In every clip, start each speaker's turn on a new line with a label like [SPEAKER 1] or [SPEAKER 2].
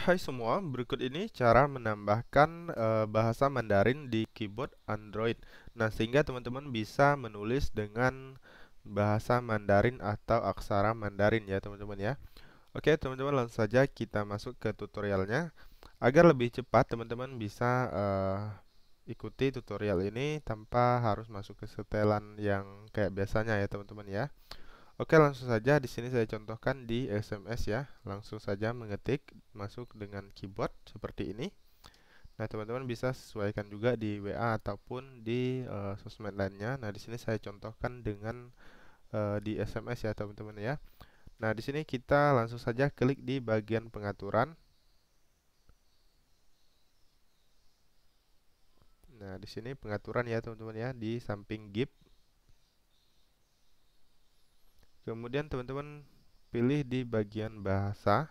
[SPEAKER 1] Hai semua, berikut ini cara menambahkan e, bahasa Mandarin di keyboard Android. Nah, sehingga teman-teman bisa menulis dengan bahasa Mandarin atau aksara Mandarin ya, teman-teman ya. Oke, teman-teman langsung saja kita masuk ke tutorialnya. Agar lebih cepat, teman-teman bisa e, ikuti tutorial ini tanpa harus masuk ke setelan yang kayak biasanya ya, teman-teman ya. Oke, langsung saja di sini saya contohkan di SMS ya. Langsung saja mengetik masuk dengan keyboard seperti ini. Nah, teman-teman bisa sesuaikan juga di WA ataupun di uh, sosmed lainnya. Nah, di sini saya contohkan dengan uh, di SMS ya, teman-teman ya. Nah, di sini kita langsung saja klik di bagian pengaturan. Nah, di sini pengaturan ya, teman-teman ya, di samping GIP Kemudian teman-teman pilih di bagian bahasa.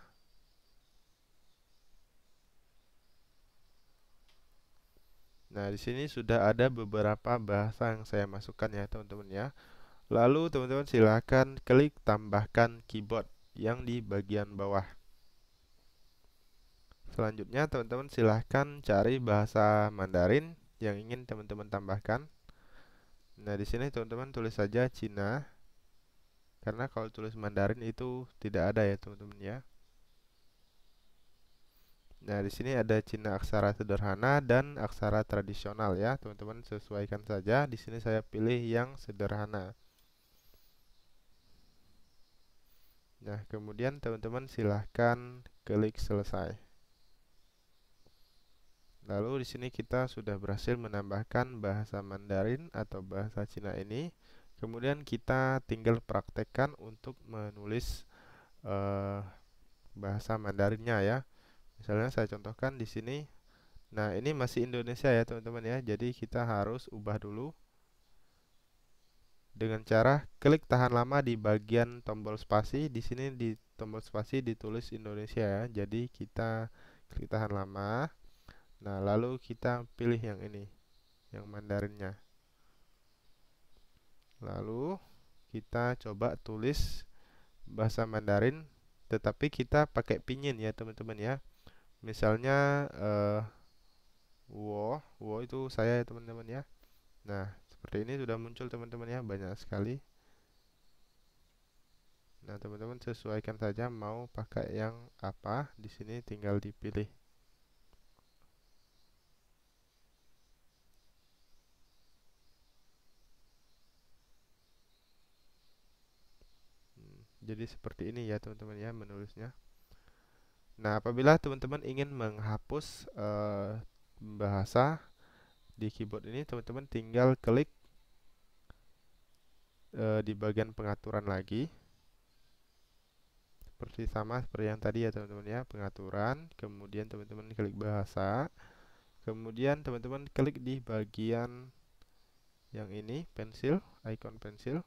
[SPEAKER 1] Nah, di sini sudah ada beberapa bahasa yang saya masukkan ya, teman-teman ya. Lalu teman-teman silahkan klik tambahkan keyboard yang di bagian bawah. Selanjutnya teman-teman silahkan cari bahasa Mandarin yang ingin teman-teman tambahkan. Nah, di sini teman-teman tulis saja Cina karena kalau tulis Mandarin itu tidak ada ya teman-teman ya Nah, di sini ada Cina aksara sederhana dan aksara tradisional ya. Teman-teman sesuaikan saja. Di sini saya pilih yang sederhana. Nah, kemudian teman-teman silahkan klik selesai. Lalu di sini kita sudah berhasil menambahkan bahasa Mandarin atau bahasa Cina ini kemudian kita tinggal praktekkan untuk menulis uh, bahasa Mandarinnya ya misalnya saya contohkan di sini nah ini masih Indonesia ya teman-teman ya jadi kita harus ubah dulu dengan cara klik tahan lama di bagian tombol spasi di sini di tombol spasi ditulis Indonesia ya jadi kita klik tahan lama nah lalu kita pilih yang ini yang Mandarinnya Lalu kita coba tulis bahasa Mandarin tetapi kita pakai pinyin ya teman-teman ya. Misalnya uh, wo, wo itu saya ya teman-teman ya. Nah, seperti ini sudah muncul teman-teman ya, banyak sekali. Nah, teman-teman sesuaikan saja mau pakai yang apa. Di sini tinggal dipilih. jadi seperti ini ya teman-teman ya menulisnya nah apabila teman-teman ingin menghapus uh, bahasa di keyboard ini teman-teman tinggal klik uh, di bagian pengaturan lagi seperti sama seperti yang tadi ya teman-teman ya pengaturan kemudian teman-teman klik bahasa kemudian teman-teman klik di bagian yang ini pensil icon pensil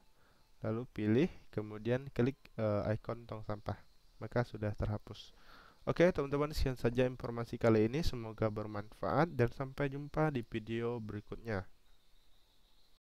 [SPEAKER 1] lalu pilih kemudian klik uh, icon tong sampah maka sudah terhapus Oke teman-teman sekian saja informasi kali ini semoga bermanfaat dan sampai jumpa di video berikutnya